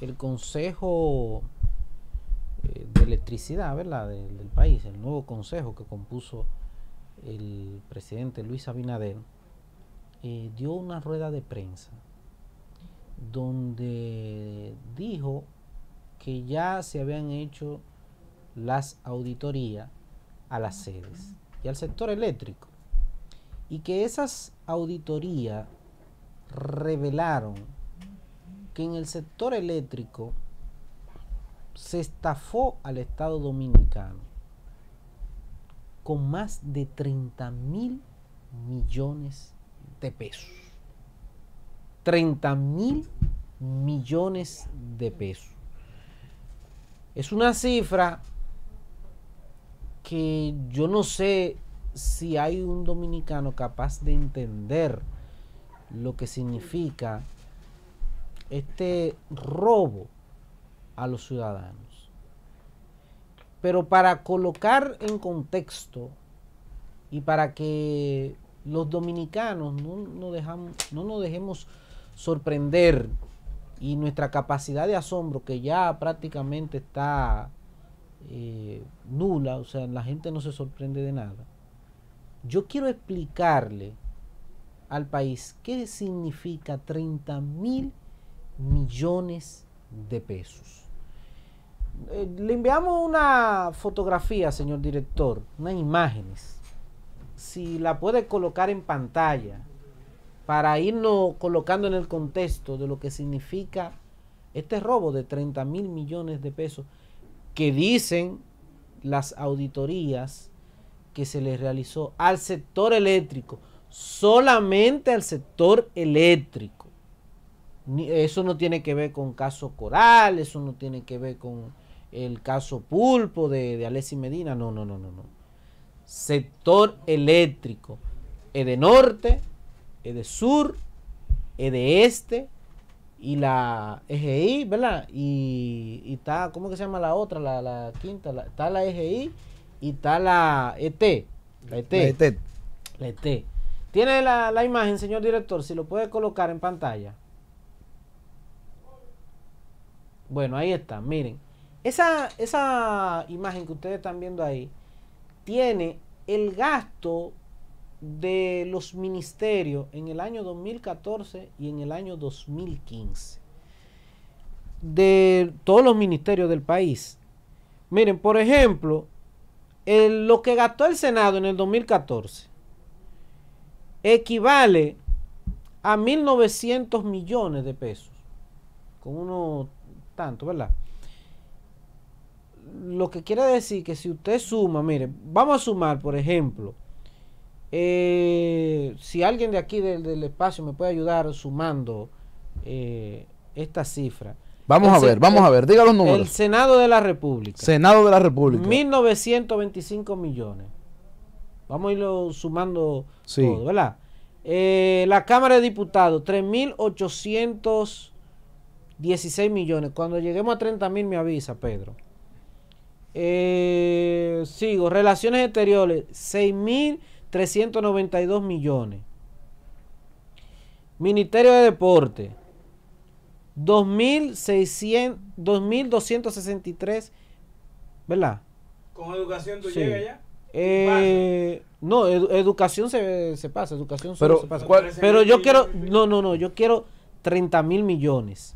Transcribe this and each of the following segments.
el Consejo eh, de Electricidad, ¿verdad? Del, país, el nuevo consejo que compuso el presidente Luis Abinader, eh, dio una rueda de prensa donde dijo que ya se habían hecho las auditorías a las sedes y al sector eléctrico y que esas auditorías revelaron que en el sector eléctrico se estafó al Estado dominicano con más de 30 mil millones de pesos. 30 mil millones de pesos. Es una cifra que yo no sé si hay un dominicano capaz de entender lo que significa este robo a los ciudadanos. Pero para colocar en contexto y para que los dominicanos no, dejamos, no nos dejemos sorprender y nuestra capacidad de asombro que ya prácticamente está eh, nula, o sea, la gente no se sorprende de nada. Yo quiero explicarle al país qué significa 30 mil millones de pesos. Eh, le enviamos una fotografía, señor director, unas imágenes. Si la puede colocar en pantalla para irnos colocando en el contexto de lo que significa este robo de 30 mil millones de pesos que dicen las auditorías que se les realizó al sector eléctrico, solamente al sector eléctrico. Eso no tiene que ver con caso Coral, eso no tiene que ver con el caso Pulpo de, Alessi Medina, no, no, no, no, Sector eléctrico, es de norte, es de sur, es de este, y la EGI, ¿verdad? Y, está, ¿cómo que se llama la otra? La, quinta, está la EGI y está la ET. La ET. La ET. E tiene la imagen, señor director, si lo puede colocar en pantalla. Bueno, ahí está, miren. Esa, esa imagen que ustedes están viendo ahí tiene el gasto de los ministerios en el año 2014 y en el año 2015. De todos los ministerios del país. Miren, por ejemplo, lo que gastó el Senado en el 2014 equivale a 1.900 millones de pesos, con unos tanto, ¿verdad? Lo que quiere decir que si usted suma, mire, vamos a sumar, por ejemplo, eh, si alguien de aquí del, espacio me puede ayudar sumando eh, esta cifra. Vamos a ver, vamos a ver, Dígalo. El Senado de la República. Senado de la República. 1925 millones. Vamos a irlo sumando todo, ¿verdad? Eh, la Cámara de Diputados, 3.800 16 millones. Cuando lleguemos a 30 mil me avisa, Pedro. Eh, sigo, relaciones exteriores, 6.392 millones. Ministerio de Deporte, 2.263, ¿verdad? ¿Con educación tú llegas ya? Eh, no, educación se, pasa, educación pero, se pasa. Pero yo quiero, no, no, no, yo quiero 30 mil millones.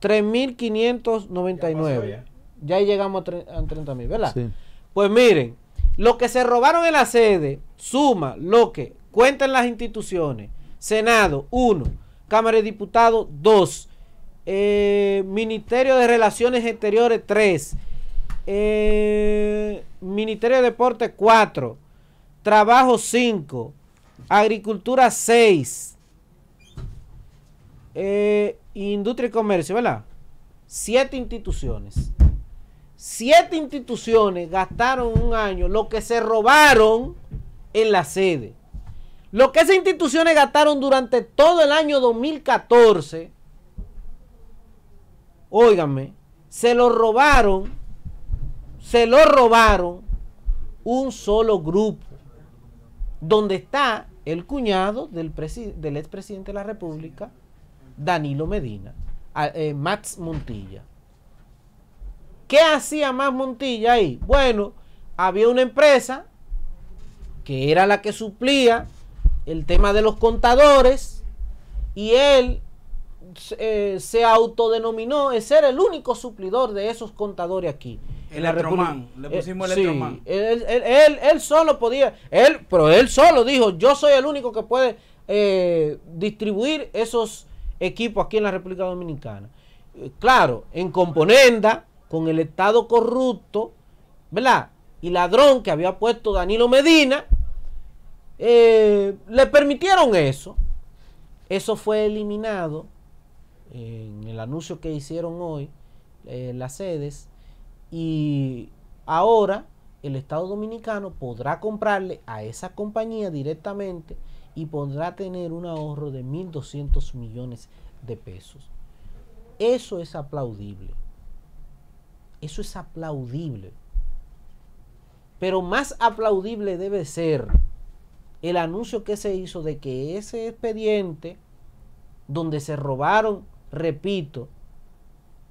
3.599. Ya, ahí llegamos a 30.000, ¿verdad? Pues miren, lo que se robaron en la sede suma lo que cuentan las instituciones. Senado, 1. Cámara de Diputados, 2. Eh, Ministerio de Relaciones Exteriores, 3. Eh, Ministerio de Deporte, 4. Trabajo, 5. Agricultura, 6. Eh, Industria y Comercio, ¿verdad? Siete instituciones. Siete instituciones gastaron un año lo que se robaron en la sede. Lo que esas instituciones gastaron durante todo el año 2014, óigame, se lo robaron, se lo robaron un solo grupo, donde está el cuñado del, del expresidente de la República, Danilo Medina, eh, Max Montilla. ¿Qué hacía Max Montilla ahí? Bueno, había una empresa que era la que suplía el tema de los contadores y él se eh, autodenominó ser el único suplidor de esos contadores aquí. el le eh, pusimos el sí, él, él, solo podía, él, pero él solo dijo, yo soy el único que puede distribuir esos equipo aquí en la República Dominicana. Eh, claro, en componenda con el Estado corrupto, ¿verdad? Y ladrón que había puesto Danilo Medina, eh, le permitieron eso. Eso fue eliminado en el anuncio que hicieron hoy eh, las sedes y ahora el Estado Dominicano podrá comprarle a esa compañía directamente y podrá tener un ahorro de 1.200 millones de pesos. Eso es aplaudible. Eso es aplaudible. Pero más aplaudible debe ser el anuncio que se hizo de que ese expediente donde se robaron, repito,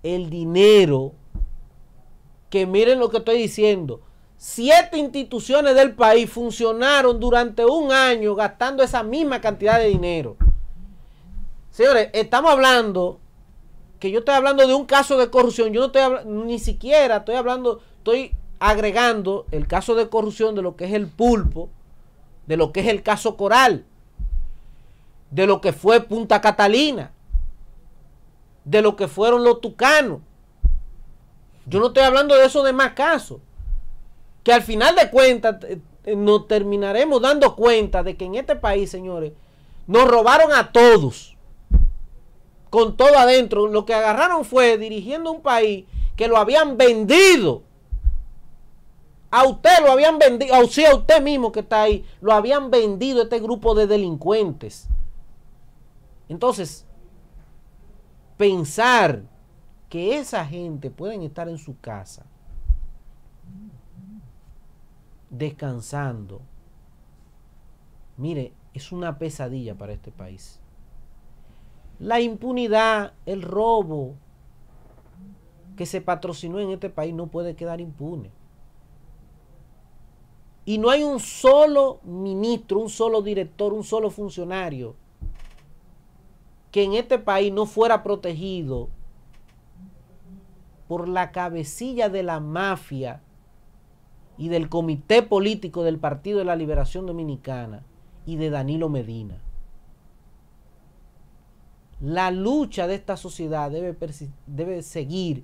el dinero, que miren lo que estoy diciendo, siete instituciones del país funcionaron durante un año gastando esa misma cantidad de dinero. Señores, estamos hablando que yo estoy hablando de un caso de corrupción. Yo no estoy ni siquiera estoy hablando, estoy agregando el caso de corrupción de lo que es el pulpo, de lo que es el caso coral, de lo que fue Punta Catalina, de lo que fueron los tucanos. Yo no estoy hablando de esos demás casos que al final de cuentas eh, eh, nos terminaremos dando cuenta de que en este país, señores, nos robaron a todos, con todo adentro. Lo que agarraron fue dirigiendo un país que lo habían vendido. A usted lo habían vendido, o sea, a usted mismo que está ahí, lo habían vendido este grupo de delincuentes. Entonces, pensar que esa gente pueden estar en su casa descansando. Mire, es una pesadilla para este país. La impunidad, el robo que se patrocinó en este país no puede quedar impune. Y no hay un solo ministro, un solo director, un solo funcionario que en este país no fuera protegido por la cabecilla de la mafia y del comité político del Partido de la Liberación Dominicana y de Danilo Medina. La lucha de esta sociedad debe, debe seguir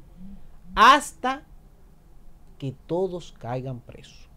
hasta que todos caigan presos.